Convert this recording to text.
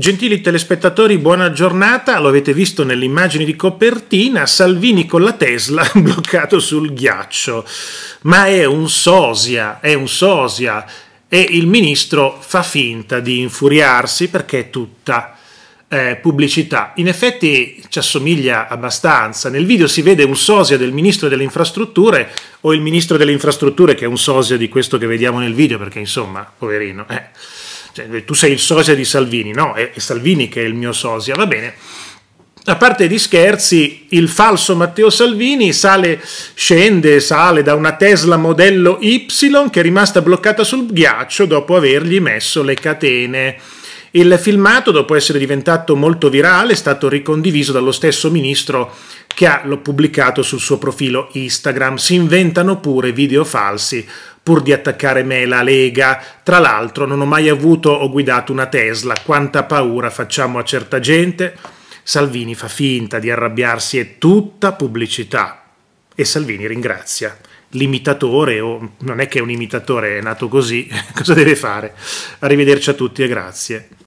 Gentili telespettatori, buona giornata. Lo avete visto nelle immagini di copertina, Salvini con la Tesla bloccato sul ghiaccio. Ma è un sosia, è un sosia. E il ministro fa finta di infuriarsi perché è tutta eh, pubblicità. In effetti ci assomiglia abbastanza. Nel video si vede un sosia del ministro delle infrastrutture o il ministro delle infrastrutture che è un sosia di questo che vediamo nel video perché insomma, poverino. Eh cioè, eh, tu sei il sosia di Salvini, no, è, è Salvini che è il mio sosia, va bene. A parte di scherzi, il falso Matteo Salvini sale, scende, sale da una Tesla modello Y che è rimasta bloccata sul ghiaccio dopo avergli messo le catene. Il filmato, dopo essere diventato molto virale, è stato ricondiviso dallo stesso ministro che l'ho pubblicato sul suo profilo Instagram. Si inventano pure video falsi pur di attaccare me, la Lega. Tra l'altro non ho mai avuto o guidato una Tesla. Quanta paura facciamo a certa gente? Salvini fa finta di arrabbiarsi, è tutta pubblicità. E Salvini ringrazia. L'imitatore, o non è che un imitatore, è nato così, cosa deve fare? Arrivederci a tutti e grazie.